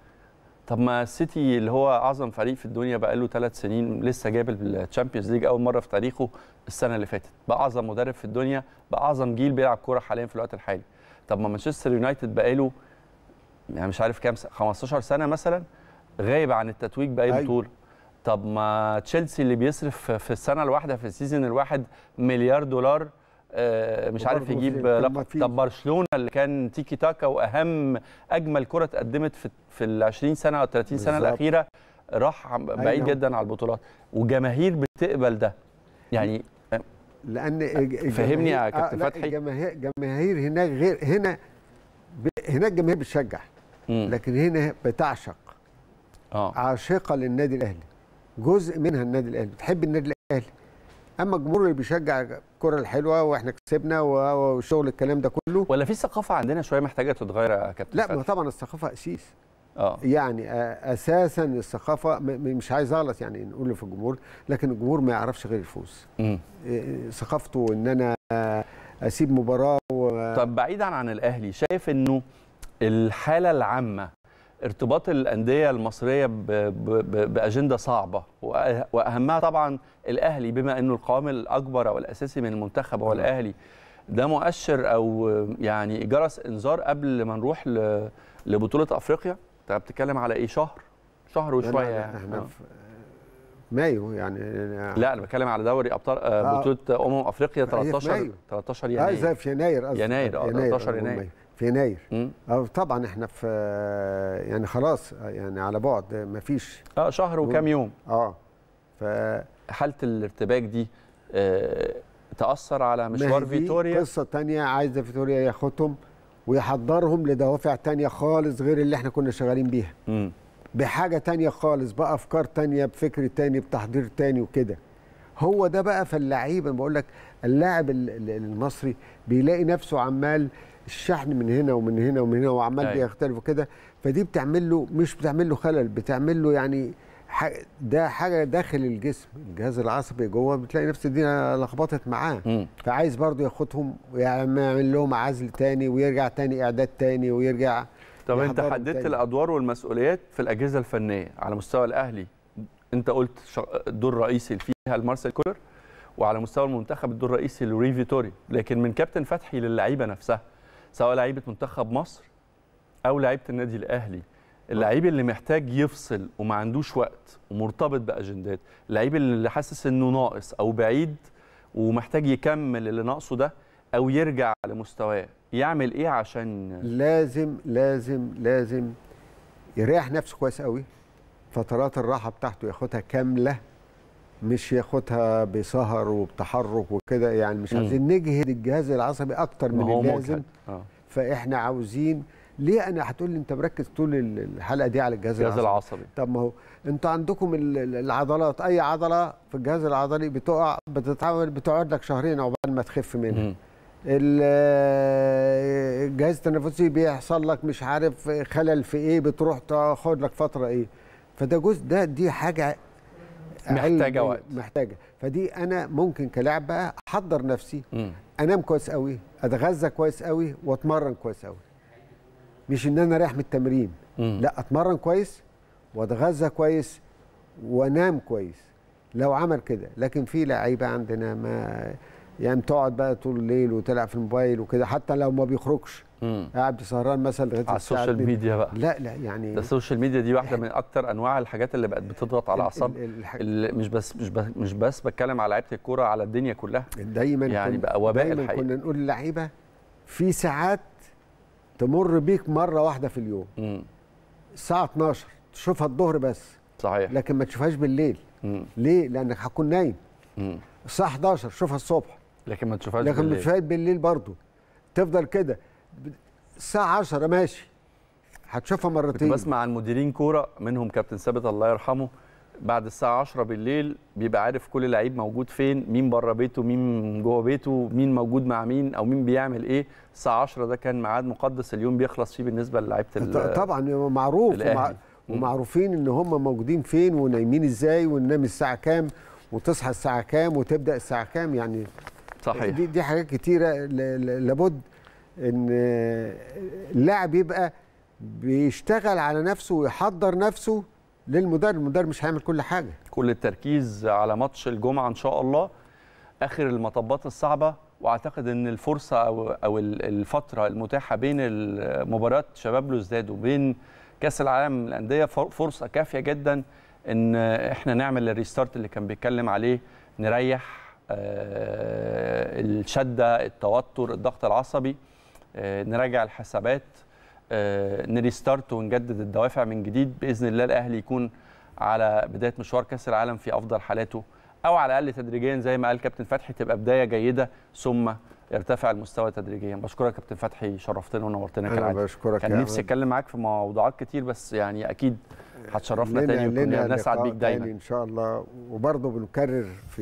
طب ما السيتي اللي هو اعظم فريق في الدنيا بقى له ثلاث سنين لسه جاب الشامبيونز ليج اول مره في تاريخه السنه اللي فاتت بقى اعظم مدرب في الدنيا بقى اعظم جيل بيلعب كوره حاليا في الوقت الحالي طب ما مانشستر يونايتد بقى له يعني مش عارف كام 15 سنه مثلا غايب عن التتويج باي أيوة. بطوله طب ما تشيلسي اللي بيصرف في السنه الواحده في السيزون الواحد مليار دولار آه، مش عارف يجيب لقب طب برشلونه اللي كان تيكي تاكا واهم اجمل كره اتقدمت في في ال 20 سنه او 30 سنه بالزبط. الاخيره راح أيوة. بعيد أيوه. جدا على البطولات وجماهير بتقبل ده يعني لان آه، فهمني يا كابتن آه، فتحي جماهير هناك غير هنا هناك جماهير بتشجع لكن هنا بتعشق اه عاشقه للنادي الاهلي جزء منها النادي الاهلي بتحب النادي الاهلي اما الجمهور اللي بيشجع الكره الحلوه واحنا كسبنا وشغل الكلام ده كله ولا في ثقافه عندنا شويه محتاجه تتغير يا كابتن لا ما طبعا الثقافه اسيس اه يعني اساسا الثقافه مش عايز اغلط يعني نقول في الجمهور لكن الجمهور ما يعرفش غير الفوز ثقافته ان انا اسيب مباراه و... طب بعيدا عن الاهلي شايف انه الحاله العامه ارتباط الانديه المصريه باجنده صعبه واهمها طبعا الاهلي بما انه القوام الاكبر او الاساسي من المنتخب هو الاهلي ده مؤشر او يعني جرس انذار قبل ما نروح لبطوله افريقيا انت بتتكلم على ايه شهر شهر وشويه يعني احنا آه. في مايو يعني لا انا بتكلم على دوري ابطال آه، آه. بطوله امم افريقيا 13 13 يناير اه زي في يناير قصدي يناير اه 13 يناير في يناير طبعا احنا في يعني خلاص يعني على بعد ما فيش اه شهر وكام يوم اه ف حاله الارتباك دي آه تاثر على مشوار فيتوريا قصه ثانيه عايزه فيتوريا ياخدهم ويحضرهم لدوافع تانية خالص غير اللي احنا كنا شغالين بيها م. بحاجة تانية خالص بأفكار تانية بفكر تاني بتحضير تاني وكده هو ده بقى فاللعيب انا بقول لك اللاعب المصري بيلاقي نفسه عمال الشحن من هنا ومن هنا ومن هنا وعمال أيوة. بيختلف كده فدي بتعمل له مش بتعمل له خلل بتعمل له يعني ده حاجه داخل الجسم الجهاز العصبي جوه بتلاقي نفس الدنيا لخبطت معاه م. فعايز برضه ياخدهم ويعمل لهم عزل تاني ويرجع تاني اعداد تاني ويرجع طب انت حددت الادوار والمسؤوليات في الاجهزه الفنيه على مستوى الاهلي انت قلت الدور الرئيسي فيها المارسيل كولر وعلى مستوى المنتخب الدور الرئيسي لوري فيتوري لكن من كابتن فتحي للعيبه نفسها سواء لعيبه منتخب مصر او لعيبه النادي الاهلي اللعيب اللي محتاج يفصل وما عندوش وقت ومرتبط باجندات اللعيب اللي حاسس انه ناقص او بعيد ومحتاج يكمل اللي ناقصه ده او يرجع لمستواه يعمل ايه عشان لازم لازم لازم يريح نفسه كويس قوي فترات الراحه بتاعته ياخدها كامله مش ياخدها بسهر وبتحرك وكده يعني مش عاوزين نجهد الجهاز العصبي اكتر من اللازم آه. فاحنا عاوزين ليه انا هتقول لي انت مركز طول الحلقه دي على الجهاز, الجهاز العصبي. طب ما هو انتوا عندكم العضلات اي عضله في الجهاز العضلي بتقع بتتعور بتقعد لك شهرين عقبال ما تخف منها الجهاز التنفسي بيحصل لك مش عارف خلل في ايه بتروح تاخد لك فتره ايه فده جزء ده دي حاجه محتاجه وقت محتاجه فدي انا ممكن كلاعب بقى احضر نفسي م. انام كويس قوي اتغذى كويس قوي واتمرن كويس قوي مش ان انا رايح من التمرين م. لا اتمرن كويس واتغذى كويس وانام كويس لو عمل كده لكن في لعيبه عندنا ما يعني تقعد بقى طول الليل وتلعب في الموبايل وكده حتى لو ما بيخرجش قاعد سهران مثلا لغايه على السوشيال ميديا بقى لا لا يعني ده السوشيال ميديا دي واحده من اكتر انواع الحاجات اللي بقت بتضغط على اعصاب مش بس مش بس مش بس بتكلم على لعيبه الكوره على الدنيا كلها دايما يعني بقى وباء دايما الحقيقة. كنا نقول للعيبه في ساعات تمر بيك مره واحده في اليوم مم. الساعه 12 تشوفها الظهر بس صحيح لكن ما تشوفهاش بالليل مم. ليه؟ لانك هتكون نايم مم. الساعه 11 شوفها الصبح لكن ما تشوفهاش لكن بالليل لكن ما تشوفهاش بالليل برضه تفضل كده الساعه 10 ماشي هتشوفها مرتين كنت بسمع عن مديرين كوره منهم كابتن ثابت الله يرحمه بعد الساعه 10 بالليل بيبقى عارف كل لعيب موجود فين مين بره بيته مين جوه بيته مين موجود مع مين او مين بيعمل ايه الساعه 10 ده كان ميعاد مقدس اليوم بيخلص فيه بالنسبه للعيبه طبعا معروف ومعروفين ان هم موجودين فين ونايمين ازاي وننام الساعه كام وتصحى الساعه كام وتبدا الساعه كام يعني صحيح دي, دي حاجات كتيره لابد ان اللاعب يبقى بيشتغل على نفسه ويحضر نفسه للمدرب المدرب مش هيعمل كل حاجه كل التركيز على ماتش الجمعه ان شاء الله اخر المطبات الصعبه واعتقد ان الفرصه او او الفتره المتاحه بين مباراه شباب لوزداد وبين كاس العالم للانديه فرصه كافيه جدا ان احنا نعمل الريستارت اللي كان بيتكلم عليه نريح آه، الشده التوتر الضغط العصبي آه، نراجع الحسابات آه، نريستارت ونجدد الدوافع من جديد باذن الله الاهلي يكون على بدايه مشوار كاس العالم في افضل حالاته او على الاقل تدريجيا زي ما قال كابتن فتحي تبقى بدايه جيده ثم يرتفع المستوى تدريجيا بشكرك كابتن فتحي شرفتنا ونورتنا كالعاده بشكرك كان نفسي اتكلم معاك في موضوعات كتير بس يعني اكيد هتشرفنا تاني ونكون نسعد بيك دايما ان شاء الله وبرضه بنكرر في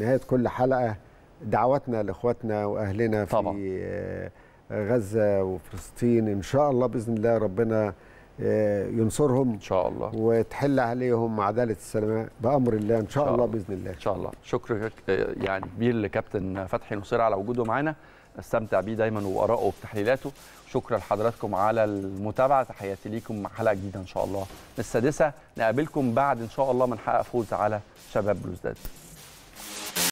نهايه كل حلقه دعواتنا لاخواتنا واهلنا في طبعا. آه، غزه وفلسطين ان شاء الله باذن الله ربنا آه، ينصرهم ان شاء الله وتحل عليهم عداله السلام بامر الله ان شاء, شاء الله, باذن الله ان شاء الله شكر يعني كبير لكابتن فتحي نصير على وجوده معانا استمتع بيه دايما وارائه وتحليلاته شكرا لحضراتكم على المتابعه تحياتي ليكم حلقه جديده ان شاء الله السادسه نقابلكم بعد ان شاء الله من حقق فوز على شباب بلوزداد